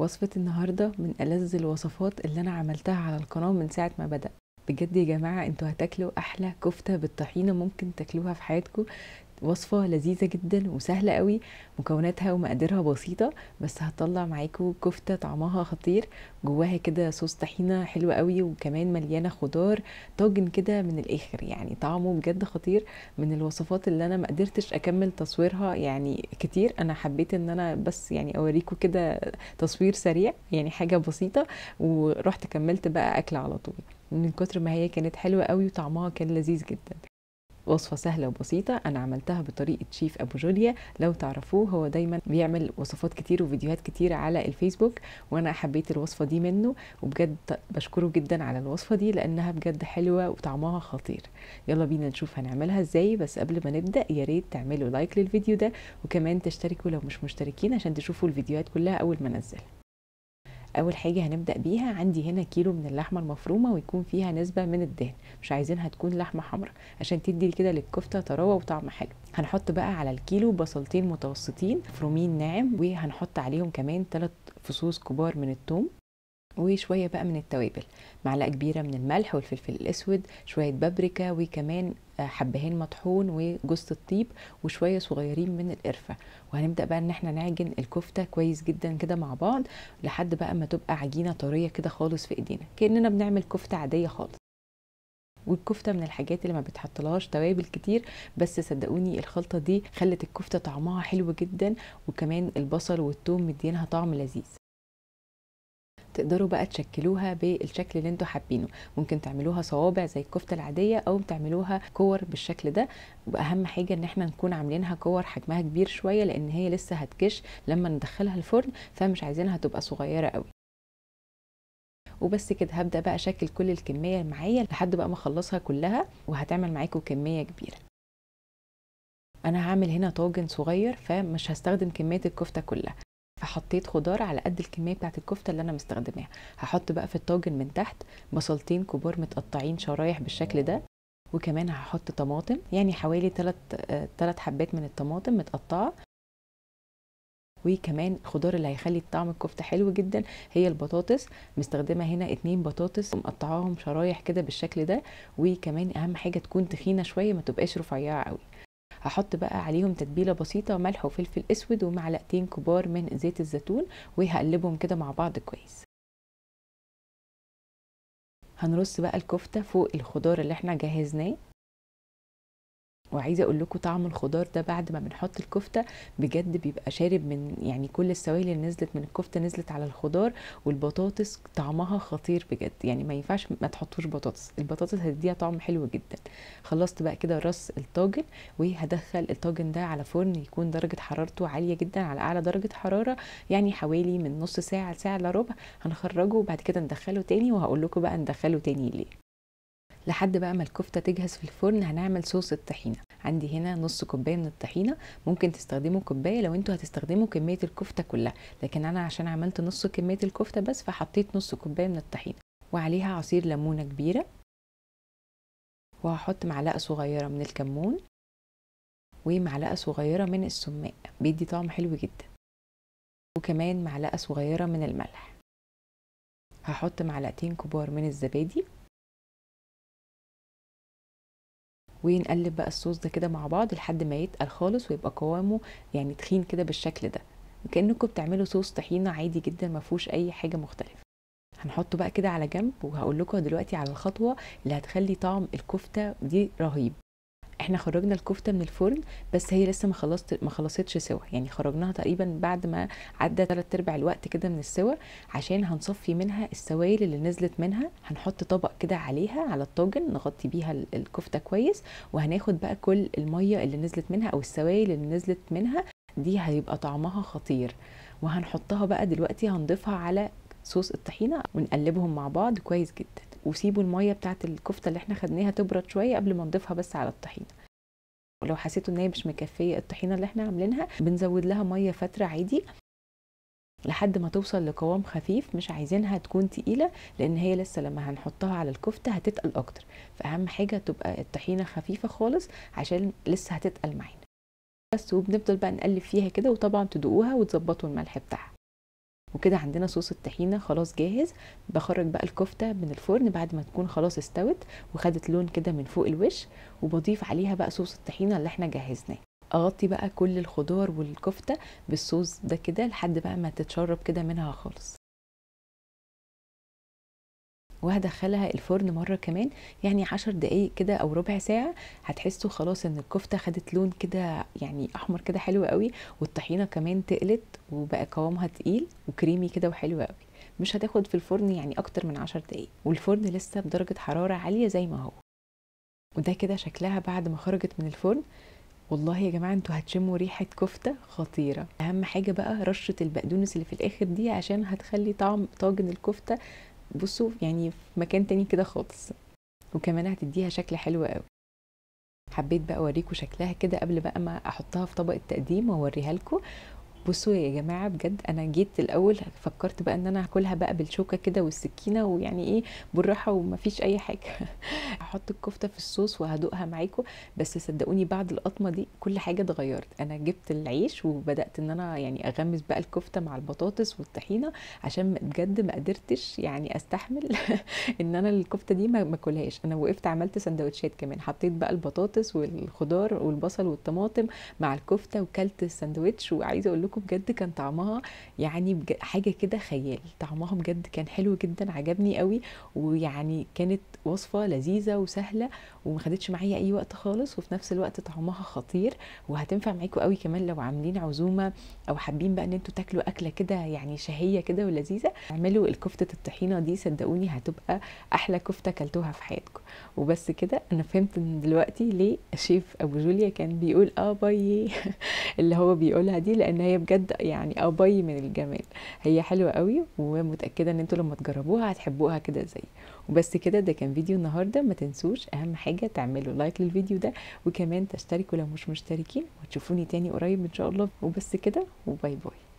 وصفة النهاردة من ألذ الوصفات اللي أنا عملتها على القناة من ساعة ما بدأ بجد يا جماعة انتوا هتاكلوا أحلى كفتة بالطحينة ممكن تاكلوها في حياتكم وصفة لذيذة جدا وسهلة قوي مكوناتها ومقاديرها بسيطة بس هتطلع معاكم كفتة طعمها خطير جواها كده صوص طحينة حلوة قوي وكمان مليانة خضار طاجن كده من الآخر يعني طعمه بجد خطير من الوصفات اللي أنا مقدرتش أكمل تصويرها يعني كتير أنا حبيت إن أنا بس يعني أوريكم كده تصوير سريع يعني حاجة بسيطة ورحت كملت بقى أكل على طول من كتر ما هي كانت حلوة قوي وطعمها كان لذيذ جدا وصفة سهلة وبسيطة أنا عملتها بطريقة شيف أبو جوليا لو تعرفوه هو دايما بيعمل وصفات كتير وفيديوهات كتير على الفيسبوك وأنا حبيت الوصفة دي منه وبجد بشكره جدا على الوصفة دي لأنها بجد حلوة وطعمها خطير يلا بينا نشوف هنعملها ازاي بس قبل ما نبدأ يا ريت تعملوا لايك للفيديو ده وكمان تشتركوا لو مش مشتركين عشان تشوفوا الفيديوهات كلها أول ما أنزلها اول حاجه هنبدا بيها عندي هنا كيلو من اللحمه المفرومه ويكون فيها نسبه من الدهن مش عايزينها تكون لحمه حمراء عشان تدي كده للكفته طراوه وطعم حلو هنحط بقى على الكيلو بصلتين متوسطين مفرومين ناعم وهنحط عليهم كمان 3 فصوص كبار من الثوم وشويه بقى من التوابل معلقه كبيره من الملح والفلفل الاسود شويه بابريكا وكمان آه، حبهان مطحون وجوز الطيب وشويه صغيرين من القرفه وهنبدا بقى ان احنا نعجن الكفته كويس جدا كده مع بعض لحد بقى ما تبقى عجينه طريه كده خالص في ايدينا كاننا بنعمل كفته عاديه خالص والكفته من الحاجات اللي ما بتحطلهاش توابل كتير بس صدقوني الخلطه دي خلت الكفته طعمها حلو جدا وكمان البصل والثوم مدينها طعم لذيذ تقدروا بقى تشكلوها بالشكل اللي انتوا حابينه ممكن تعملوها صوابع زي الكفته العاديه او تعملوها كور بالشكل ده واهم حاجه ان احنا نكون عاملينها كور حجمها كبير شويه لان هي لسه هتكش لما ندخلها الفرن فمش عايزينها تبقى صغيره قوي وبس كده هبدا بقى اشكل كل الكميه معايا لحد بقى ما اخلصها كلها وهتعمل معاكم كميه كبيره انا هعمل هنا طاجن صغير فمش هستخدم كميه الكفته كلها فحطيت خضار على قد الكميه بتاعت الكفته اللي انا مستخدماها هحط بقى في الطاجن من تحت بصلتين كبار متقطعين شرايح بالشكل ده وكمان هحط طماطم يعني حوالي 3 3 حبات من الطماطم متقطعه وكمان الخضار اللي هيخلي طعم الكفته حلو جدا هي البطاطس مستخدمه هنا اتنين بطاطس مقطعاهم شرايح كده بالشكل ده وكمان اهم حاجه تكون تخينه شويه ما تبقاش رفيعه قوي هحط بقى عليهم تتبيله بسيطه ملح وفلفل اسود ومعلقتين كبار من زيت الزيتون وهقلبهم كده مع بعض كويس هنرص بقى الكفته فوق الخضار اللي احنا جهزناه وعايزه اقول لكم طعم الخضار ده بعد ما بنحط الكفته بجد بيبقى شارب من يعني كل السوائل اللي نزلت من الكفته نزلت على الخضار والبطاطس طعمها خطير بجد يعني ما ينفعش ما تحطوش بطاطس البطاطس هتديها طعم حلو جدا خلصت بقى كده راس الطاجن وهدخل الطاجن ده على فرن يكون درجه حرارته عاليه جدا على اعلى درجه حراره يعني حوالي من نص ساعه لساعه الا ربع هنخرجه وبعد كده ندخله تاني وهقول لكم بقى ندخله تاني ليه لحد بقى ما الكفته تجهز في الفرن هنعمل صوص الطحينه عندي هنا نص كوبايه من الطحينه ممكن تستخدموا كوبايه لو انتوا هتستخدموا كميه الكفته كلها لكن انا عشان عملت نص كميه الكفته بس فحطيت نص كوبايه من الطحينه وعليها عصير ليمونه كبيره وهحط معلقه صغيره من الكمون ومعلقه صغيره من السماق بيدي طعم حلو جدا وكمان معلقه صغيره من الملح هحط معلقتين كبار من الزبادي ونقلب بقى الصوص ده كده مع بعض لحد ما يتقل خالص ويبقى قوامه يعني تخين كده بالشكل ده كانكم بتعملوا صوص طحينه عادي جدا ما فيهوش اي حاجه مختلفه هنحطه بقى كده على جنب وهقول لكم دلوقتي على الخطوه اللي هتخلي طعم الكفته دي رهيب احنا خرجنا الكفته من الفرن بس هي لسه ما خلصت ما خلصتش سوا يعني خرجناها تقريبا بعد ما عدى ثلاث ارباع الوقت كده من السوا عشان هنصفي منها السوائل اللي نزلت منها هنحط طبق كده عليها على الطاجن نغطي بيها الكفته كويس وهناخد بقى كل الميه اللي نزلت منها او السوائل اللي نزلت منها دي هيبقى طعمها خطير وهنحطها بقى دلوقتي هنضيفها على صوص الطحينه ونقلبهم مع بعض كويس جدا وسيبوا الميه بتاعه الكفته اللي احنا خدناها تبرد شويه قبل ما نضيفها بس على الطحينه ولو حسيتوا ان هي مش مكفيه الطحينه اللي احنا عاملينها بنزود لها ميه فتره عادي لحد ما توصل لقوام خفيف مش عايزينها تكون تقيله لان هي لسه لما هنحطها على الكفته هتتقل اكتر فاهم حاجه تبقى الطحينه خفيفه خالص عشان لسه هتتقل معانا بس وبنفضل بقى نقلب فيها كده وطبعا تدوقوها وتظبطوا الملح بتاعها وكده عندنا صوص الطحينه خلاص جاهز بخرج بقى الكفته من الفرن بعد ما تكون خلاص استوت وخدت لون كده من فوق الوش وبضيف عليها بقى صوص الطحينه اللي احنا جهزناه اغطي بقى كل الخضار والكفته بالصوص ده كده لحد بقى ما تتشرب كده منها خالص وهدخلها الفرن مره كمان يعني عشر دقايق كده او ربع ساعه هتحسوا خلاص ان الكفته خدت لون كده يعني احمر كده حلو قوي والطحينه كمان تقلت وبقى قوامها تقيل وكريمي كده وحلو قوي مش هتاخد في الفرن يعني اكتر من عشر دقايق والفرن لسه بدرجه حراره عاليه زي ما هو وده كده شكلها بعد ما خرجت من الفرن والله يا جماعه انتوا هتشموا ريحه كفته خطيره اهم حاجه بقى رشه البقدونس اللي في الاخر دي عشان هتخلي طعم طاجن الكفته بصوا يعني في مكان تاني كده خالص وكمان هتديها شكل حلو قوي حبيت بقى اوريكم شكلها كده قبل بقى ما احطها في طبق التقديم واوريها لكم بصوا يا جماعه بجد انا جيت الاول فكرت بقى ان انا هاكلها بقى بالشوكه كده والسكينه ويعني ايه بالراحه ومفيش اي حاجه هحط الكفته في الصوص وهدوقها معاكم بس صدقوني بعد القطمه دي كل حاجه اتغيرت انا جبت العيش وبدات ان انا يعني اغمس بقى الكفته مع البطاطس والطحينه عشان بجد ما قدرتش يعني استحمل ان انا الكفته دي ما اكلهاش انا وقفت عملت سندوتشات كمان حطيت بقى البطاطس والخضار والبصل والطماطم مع الكفته وكلت السندوتش وعايزه اقول لكم بجد كان طعمها يعني حاجه كده خيال طعمها بجد كان حلو جدا عجبني قوي ويعني كانت وصفه لذيذه وسهله وما خدتش معايا اي وقت خالص وفي نفس الوقت طعمها خطير وهتنفع معاكم قوي كمان لو عاملين عزومه او حابين بقى ان انتوا تاكلوا اكله كده يعني شهيه كده ولذيذه اعملوا الكفته الطحينه دي صدقوني هتبقى احلى كفته اكلتوها في حياتكم وبس كده انا فهمت من دلوقتي ليه الشيف ابو جوليا كان بيقول اه باي اللي هو بيقولها دي لان هي بجد يعني أبي من الجمال هي حلوة قوي ومتأكدة ان انتوا لما تجربوها هتحبوها كده زي وبس كده ده كان فيديو النهاردة ما تنسوش أهم حاجة تعملوا لايك للفيديو ده وكمان تشتركوا لو مش مشتركين وتشوفوني تاني قريب إن شاء الله وبس كده وباي باي